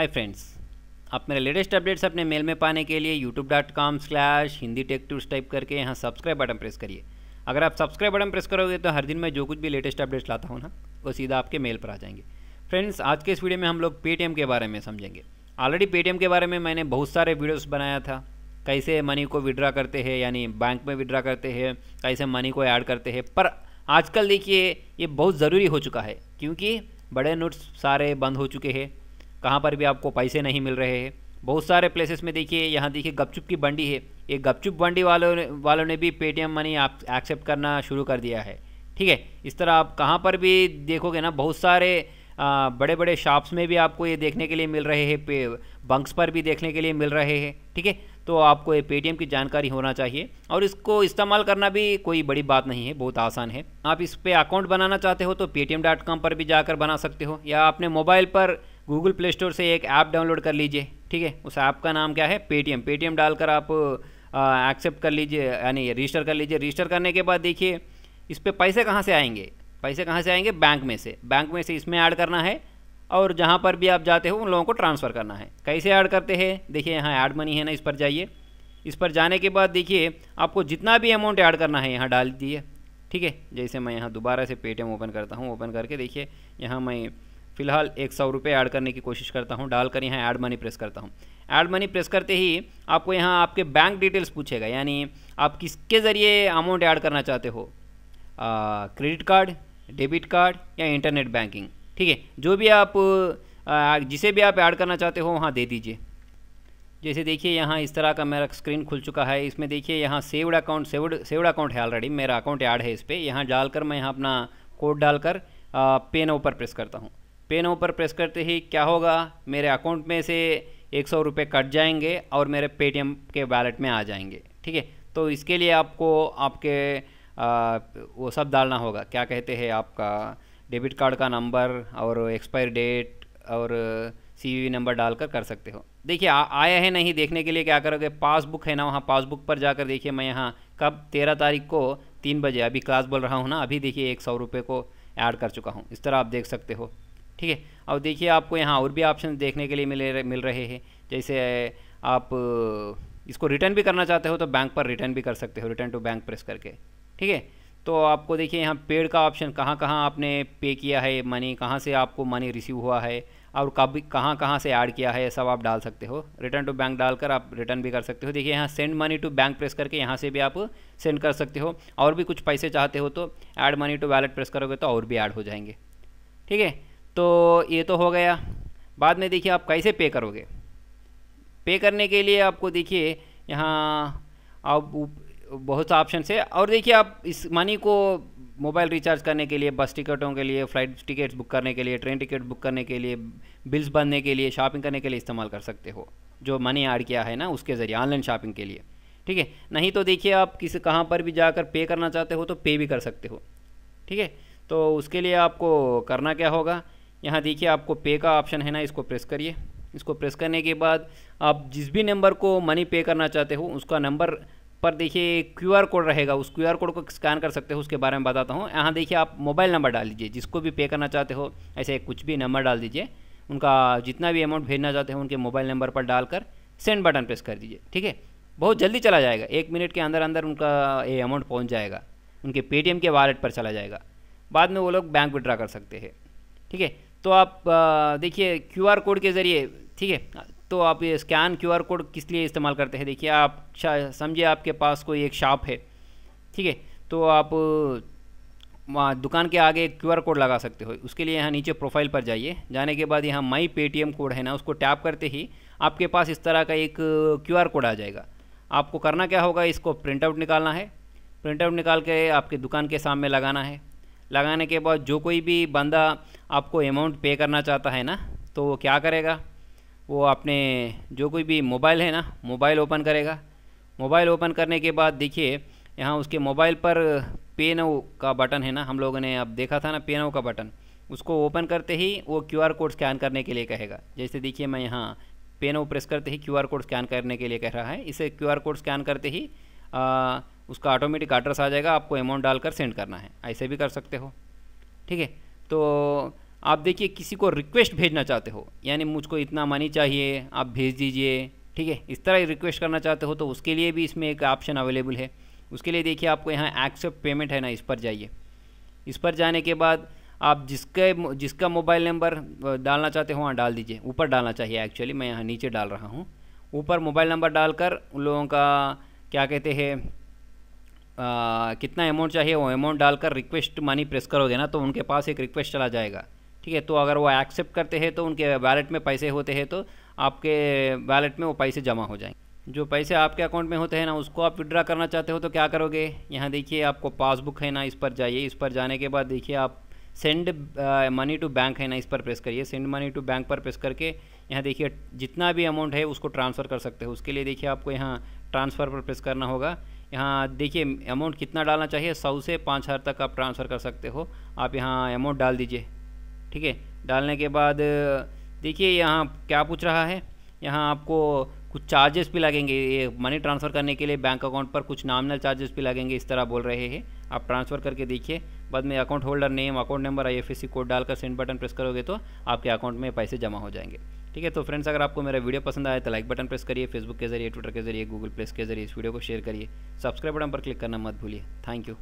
hi friends आप मेरे latest updates अपने मेल में पाने के लिए YouTube dot com slash Hindi tech tours type करके यहाँ सब्सक्राइब बटन प्रेस करिए अगर आप सब्सक्राइब बटन प्रेस करोगे तो हर दिन मैं जो कुछ भी लेटेस्ट अपडेट्स लाता हूँ ना वो सीधा आपके मेल पर आ जाएंगे फ्रेंड्स आज के इस वीडियो में हम लोग पेटीएम के बारे में समझेंगे ऑलरेडी पेटीएम के बारे में मैंने बहुत सारे वीडियोस बनाया था कैसे मनी को विड्रा करते हैं यानी बैंक में विड्रा करते हैं कैसे मनी को ऐड करते हैं पर आजकल देखिए ये बहुत ज़रूरी हो चुका है क्योंकि बड़े नोट्स सारे बंद हो चुके हैं कहाँ पर भी आपको पैसे नहीं मिल रहे हैं बहुत सारे प्लेसेस में देखिए यहाँ देखिए गपचुप की बंडी है ये गपचुप बंडी वालों ने वालों ने भी पेटीएम मनी आप एक्सेप्ट करना शुरू कर दिया है ठीक है इस तरह आप कहाँ पर भी देखोगे ना बहुत सारे आ, बड़े बड़े शॉप्स में भी आपको ये देखने के लिए मिल रहे हैं पे बंक्स पर भी देखने के लिए मिल रहे हैं ठीक है तो आपको ये पेटीएम की जानकारी होना चाहिए और इसको इस्तेमाल करना भी कोई बड़ी बात नहीं है बहुत आसान है आप इस पर अकाउंट बनाना चाहते हो तो पेटीएम पर भी जाकर बना सकते हो या अपने मोबाइल पर गूगल प्ले स्टोर से एक ऐप डाउनलोड कर लीजिए ठीक है उस ऐप का नाम क्या है पेटीएम पेटीएम डालकर आप एक्सेप्ट कर लीजिए यानी रजिस्टर कर लीजिए रजिस्टर करने के बाद देखिए इस पर पैसे कहाँ से आएंगे पैसे कहाँ से आएंगे बैंक में से बैंक में से इसमें ऐड करना है और जहाँ पर भी आप जाते हो उन लोगों को ट्रांसफ़र करना है कैसे ऐड करते हैं देखिए यहाँ ऐड मनी है ना इस पर जाइए इस पर जाने के बाद देखिए आपको जितना भी अमाउंट ऐड करना है यहाँ डाल दीजिए ठीक है जैसे मैं यहाँ दोबारा से पेटीएम ओपन करता हूँ ओपन करके देखिए यहाँ मैं फिलहाल एक सौ रुपये ऐड करने की कोशिश करता हूँ डालकर यहाँ ऐड मनी प्रेस करता हूँ ऐड मनी प्रेस करते ही आपको यहाँ आपके बैंक डिटेल्स पूछेगा यानी आप किसके ज़रिए अमाउंट ऐड करना चाहते हो क्रेडिट कार्ड डेबिट कार्ड या इंटरनेट बैंकिंग ठीक है जो भी आप आ, जिसे भी आप ऐड करना चाहते हो वहाँ दे दीजिए जैसे देखिए यहाँ इस तरह का मेरा स्क्रीन खुल चुका है इसमें देखिए यहाँ saved account saved saved account है ऑलरेडी मेरा अकाउंट ऐड है इस पर यहाँ डालकर मैं यहाँ अपना कोड डालकर पेन ऊपर प्रेस करता हूँ पेनों पर प्रेस करते ही क्या होगा मेरे अकाउंट में से एक सौ रुपये कट जाएंगे और मेरे पेटीएम के वैलेट में आ जाएंगे ठीक है तो इसके लिए आपको आपके आ, वो सब डालना होगा क्या कहते हैं आपका डेबिट कार्ड का नंबर और एक्सपायर डेट और वी नंबर डालकर कर सकते हो देखिए आया है नहीं देखने के लिए क्या करोगे पासबुक है ना वहाँ पासबुक पर जाकर देखिए मैं यहाँ कब तेरह तारीख को तीन बजे अभी क्लास बोल रहा हूँ ना अभी देखिए एक सौ रुपये को ऐड कर चुका हूँ इस तरह आप देख सकते हो ठीक है अब देखिए आपको यहाँ और भी ऑप्शन देखने के लिए मिले मिल रहे हैं जैसे आप इसको रिटर्न भी करना चाहते हो तो बैंक पर रिटर्न भी कर सकते हो रिटर्न टू बैंक प्रेस करके ठीक है तो आपको देखिए यहाँ पेड का ऑप्शन कहाँ कहाँ आपने पे किया है मनी कहाँ से आपको मनी रिसीव हुआ है और कब कहाँ कहाँ से ऐड किया है सब आप डाल सकते हो रिटर्न टू बैंक डालकर आप रिटर्न भी कर सकते हो देखिए यहाँ send money to bank press करके यहाँ से भी आप सेंड कर सकते हो और भी कुछ पैसे चाहते हो तो add money to wallet press करोगे तो और भी ऐड हो जाएंगे ठीक है तो ये तो हो गया बाद में देखिए आप कैसे पे करोगे पे करने के लिए आपको देखिए यहाँ आप बहुत सा ऑप्शन है और देखिए आप इस मनी को मोबाइल रिचार्ज करने के लिए बस टिकटों के लिए फ़्लाइट टिकट्स बुक करने के लिए ट्रेन टिकट बुक करने के लिए बिल्स भरने के लिए शॉपिंग करने के लिए इस्तेमाल कर सकते हो जो मनी ऐड किया है ना उसके ज़रिए ऑनलाइन शॉपिंग के लिए ठीक है नहीं तो देखिए आप किसी कहाँ पर भी जाकर पे करना चाहते हो तो पे भी कर सकते हो ठीक है तो उसके लिए आपको करना क्या होगा यहाँ देखिए आपको पे का ऑप्शन है ना इसको प्रेस करिए इसको प्रेस करने के बाद आप जिस भी नंबर को मनी पे करना चाहते हो उसका नंबर पर देखिए आर कोड रहेगा उस आर कोड को स्कैन कर सकते हो उसके बारे में बताता हूँ यहाँ देखिए आप मोबाइल नंबर डाल दीजिए जिसको भी पे करना चाहते हो ऐसे कुछ भी नंबर डाल दीजिए उनका जितना भी अमाउंट भेजना चाहते हो उनके मोबाइल नंबर पर डालकर सेंड बटन प्रेस कर दीजिए ठीक है बहुत जल्दी चला जाएगा एक मिनट के अंदर अंदर उनका ये अमाउंट पहुँच जाएगा उनके पेटीएम के वॉलेट पर चला जाएगा बाद में वो लोग बैंक विड्रा कर सकते हैं ठीक है तो आप देखिए क्यूआर कोड के ज़रिए ठीक है तो आप ये स्कैन क्यूआर कोड किस लिए इस्तेमाल करते हैं देखिए आप समझिए आपके पास कोई एक शॉप है ठीक है तो आप दुकान के आगे क्यूआर कोड लगा सकते हो उसके लिए यहाँ नीचे प्रोफाइल पर जाइए जाने के बाद यहाँ माई पेटीएम कोड है ना उसको टैप करते ही आपके पास इस तरह का एक क्यूआर कोड आ जाएगा आपको करना क्या होगा इसको प्रिंटआउट निकालना है प्रिंटआउट निकाल के आपके दुकान के सामने लगाना है लगाने के बाद जो कोई भी बंदा आपको अमाउंट पे करना चाहता है ना तो वो क्या करेगा वो अपने जो कोई भी मोबाइल है ना मोबाइल ओपन करेगा मोबाइल ओपन करने के बाद देखिए यहाँ उसके मोबाइल पर पे नाउ का बटन है ना हम लोगों ने अब देखा था ना पे नाउ का बटन उसको ओपन करते ही वो क्यू आर कोड स्कैन करने के लिए कहेगा जैसे देखिए मैं यहाँ पे नाउ प्रेस करते ही क्यू आर कोड स्कैन करने के लिए कह रहा है इसे क्यू आर कोड स्कैन करते ही आ, उसका ऑटोमेटिक एड्रेस आ जाएगा आपको अमाउंट डालकर सेंड करना है ऐसे भी कर सकते हो ठीक है तो आप देखिए किसी को रिक्वेस्ट भेजना चाहते हो यानी मुझको इतना मनी चाहिए आप भेज दीजिए ठीक है इस तरह रिक्वेस्ट करना चाहते हो तो उसके लिए भी इसमें एक ऑप्शन अवेलेबल है उसके लिए देखिए आपको यहाँ एक्सेप्ट पेमेंट है ना इस पर जाइए इस पर जाने के बाद आप जिसके जिसका मोबाइल नंबर डालना चाहते हो वहाँ डाल दीजिए ऊपर डालना चाहिए एक्चुअली मैं यहाँ नीचे डाल रहा हूँ ऊपर मोबाइल नंबर डालकर उन लोगों का क्या कहते हैं आ, कितना अमाउंट चाहिए वो अमाउंट डालकर रिक्वेस्ट मनी प्रेस करोगे ना तो उनके पास एक रिक्वेस्ट चला जाएगा ठीक है तो अगर वो एक्सेप्ट करते हैं तो उनके वैलेट में पैसे होते हैं तो आपके वैलेट में वो पैसे जमा हो जाएंगे जो पैसे आपके अकाउंट में होते हैं ना उसको आप विड्रा करना चाहते हो तो क्या करोगे यहाँ देखिए आपको पासबुक है ना इस पर जाइए इस पर जाने के बाद देखिए आप सेंड मनी टू बैंक है ना इस पर प्रेस करिए सेंड मनी टू बैंक पर प्रेस करके यहाँ देखिए जितना भी अमाउंट है उसको ट्रांसफ़र कर सकते हो उसके लिए देखिए आपको यहाँ ट्रांसफ़र पर प्रेस करना होगा यहाँ देखिए अमाउंट कितना डालना चाहिए सौ से पाँच हज़ार तक आप ट्रांसफ़र कर सकते हो आप यहाँ अमाउंट डाल दीजिए ठीक है डालने के बाद देखिए यहाँ क्या पूछ रहा है यहाँ आपको कुछ चार्जेस भी लगेंगे ये मनी ट्रांसफ़र करने के लिए बैंक अकाउंट पर कुछ नॉमिनल चार्जेस भी लगेंगे इस तरह बोल रहे हैं आप ट्रांसफ़र करके देखिए बाद में account holder name account number IFSC code डालकर सेंड बटन प्रेस करोगे तो आपके अकाउंट में पैसे जमा हो जाएंगे ठीक है तो फ्रेंड्स अगर आपको मेरा वीडियो पसंद आया तो लाइक बटन प्रेस करिए फेसबुक के जरिए ट्विटर के जरिए गूगल प्लेस के जरिए इस वीडियो को शेयर करिए सब्सक्राइब बटन पर क्लिक करना मत भूलिए थैंक यू